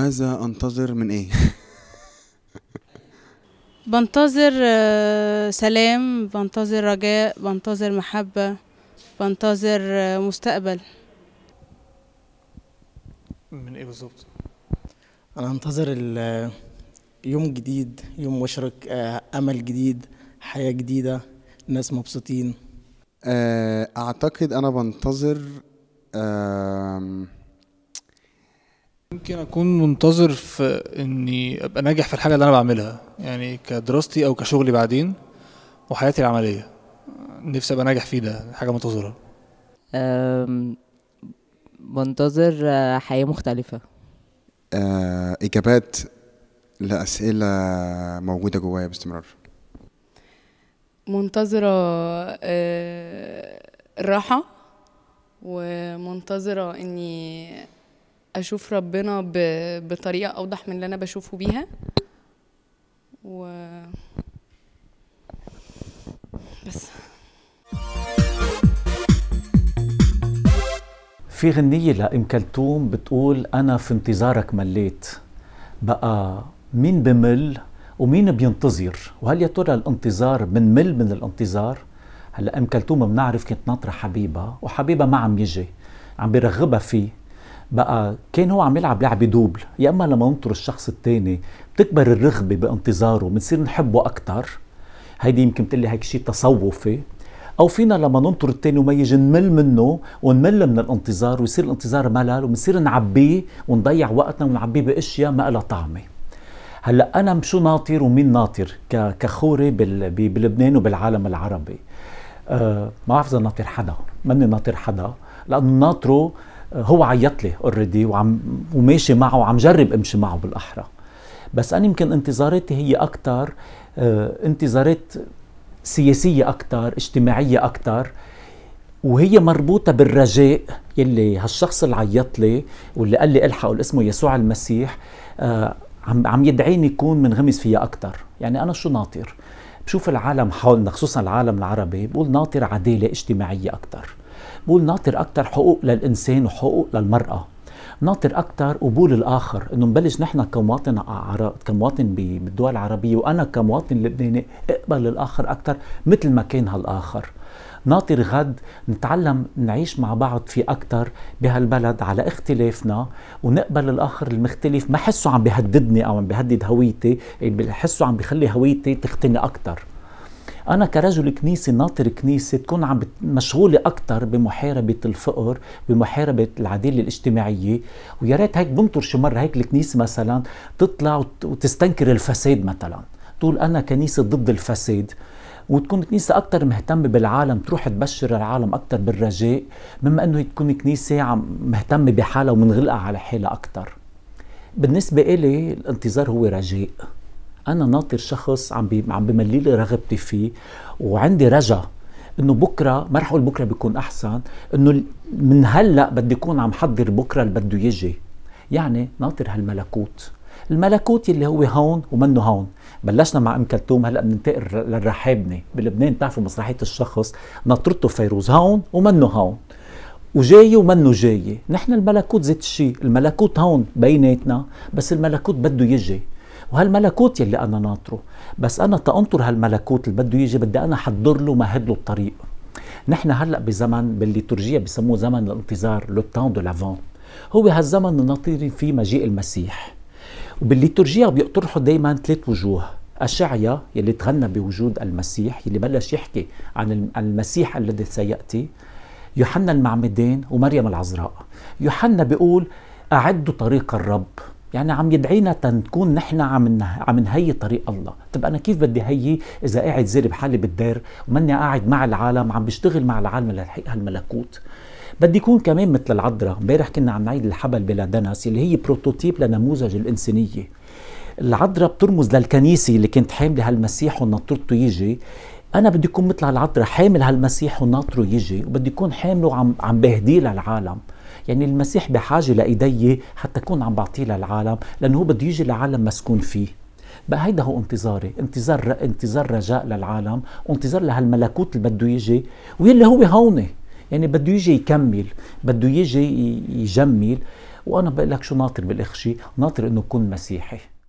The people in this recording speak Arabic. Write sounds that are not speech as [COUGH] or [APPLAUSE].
ماذا انتظر من ايه [LAUGHS] بنتظر آه، سلام بنتظر رجاء بنتظر محبة بنتظر آه، مستقبل من ايه بالظبط انا انتظر آه، يوم جديد يوم مشرق امل جديد حياة جديدة ناس مبسوطين اعتقد انا بنتظر أه ممكن اكون منتظر في اني ابقى ناجح في الحاجه اللي انا بعملها يعني كدراستي او كشغلي بعدين وحياتي العمليه نفسي ابقى ناجح فيه ده حاجه منتظره بنتظر آه، حياه مختلفه أه اجابات لاسئله موجوده جوايا باستمرار منتظره الراحه آه، ومنتظره اني اشوف ربنا بطريقه اوضح من اللي انا بشوفه بيها و بس في غنية لأم كلثوم بتقول أنا في انتظارك مليت بقى مين بمل ومين بينتظر وهل يا ترى الانتظار بنمل من الانتظار هلا أم كلثوم بنعرف كانت ناطرة حبيبها وحبيبها ما عم يجي عم بيرغبها فيه بقى كان هو عم يلعب لعبه دوبل يا اما لما ننطر الشخص الثاني بتكبر الرغبه بانتظاره بنصير نحبه اكثر هيدي يمكن بتقلي هيك شيء تصوفي او فينا لما ننطر الثاني وما يجي نمل منه ونمل من الانتظار ويصير الانتظار ملل وبنصير نعبيه ونضيع وقتنا ونعبيه باشياء ما لها طعمه هلا انا شو ناطر ومين ناطر كخوري بلبنان وبالعالم العربي أه ما بعرف اذا ناطر حدا ماني ناطر حدا لانه ناطره هو عيط لي اوريدي وعم وماشي معه وعم جرب امشي معه بالاحرى بس انا يمكن انتظاراتي هي اكثر آه، انتظارات سياسيه اكثر اجتماعيه اكثر وهي مربوطة بالرجاء يلي هالشخص اللي عيط لي واللي قال لي الحقوا اسمه يسوع المسيح آه، عم عم يدعيني كون منغمس فيها أكثر، يعني أنا شو ناطر؟ بشوف العالم حولنا خصوصا العالم العربي بقول ناطر عدالة اجتماعية أكثر. بقول ناطر اكثر حقوق للانسان وحقوق للمراه ناطر اكثر قبول الاخر انه نبلش نحن كمواطن عرب كمواطن بالدول العربيه وانا كمواطن لبناني اقبل الاخر اكثر مثل ما كان هالاخر ناطر غد نتعلم نعيش مع بعض في اكثر بهالبلد على اختلافنا ونقبل الآخر المختلف ما حسه عم بيهددني أو عم بيهدد هويتي يعني بحسه عم بيخلي هويتي تختني اكثر أنا كرجل كنيسة ناطر كنيسة تكون عم مشغولة أكثر بمحاربة الفقر بمحاربة العدالة الاجتماعية ويا ريت هيك بنطر شو مرة هيك الكنيسة مثلا تطلع وتستنكر الفساد مثلا تقول أنا كنيسة ضد الفساد وتكون كنيسة أكثر مهتمة بالعالم تروح تبشر العالم أكثر بالرجاء مما أنه تكون كنيسة عم مهتمة بحالها ومنغلقة على حالها أكثر بالنسبة إلي الانتظار هو رجاء انا ناطر شخص عم بي... عم بملي لي رغبتي فيه وعندي رجا انه بكره ما رح اقول بكره بيكون احسن انه من هلا بدي اكون عم حضر بكره اللي بده يجي يعني ناطر هالملكوت الملكوت اللي هو هون ومنه هون بلشنا مع ام كلثوم هلا بننتقل للرحابنه بلبنان بتعرفوا مسرحيه الشخص ناطرته فيروز هون ومنه هون وجاي ومنه جاي نحن الملكوت ذات الشيء الملكوت هون بيناتنا بس الملكوت بده يجي وهالملكوت يلي انا ناطره بس انا تانطر هالملكوت اللي بده يجي بدي انا احضر له مهد له الطريق نحن هلا بزمن بالليتورجيا بسموه زمن الانتظار لو تان دو لافون هو هالزمن الناطر فيه مجيء المسيح وبالليتورجيا بيقترحوا دائما ثلاث وجوه أشعيا يلي تغنى بوجود المسيح يلي بلش يحكي عن المسيح الذي سيأتي يوحنا المعمدان ومريم العذراء يوحنا بيقول أعدوا طريق الرب يعني عم يدعينا تنكون نحن عم عم نهيي طريق الله، طب انا كيف بدي هيي اذا قاعد زير بحالي بالدار وماني قاعد مع العالم عم بشتغل مع العالم للحق هالملكوت. بدي يكون كمان مثل العذراء، امبارح كنا عم نعيد الحبل بلا دنس اللي هي بروتوتيب لنموذج الانسانيه. العذراء بترمز للكنيسه اللي كانت حامله هالمسيح وناطرته يجي، انا بدي اكون مثل العذراء حامل هالمسيح وناطره يجي وبدي اكون حامله وعم عم باهديه للعالم. يعني المسيح بحاجة لإيدي حتى أكون عم بعطيه للعالم لأنه هو بده يجي لعالم مسكون فيه بقى هيدا هو انتظاري انتظار انتظار رجاء للعالم وانتظار لهالملكوت اللي بده يجي واللي هو هون يعني بده يجي يكمل بده يجي يجمل وانا بقول لك شو ناطر بالاخشي ناطر انه يكون مسيحي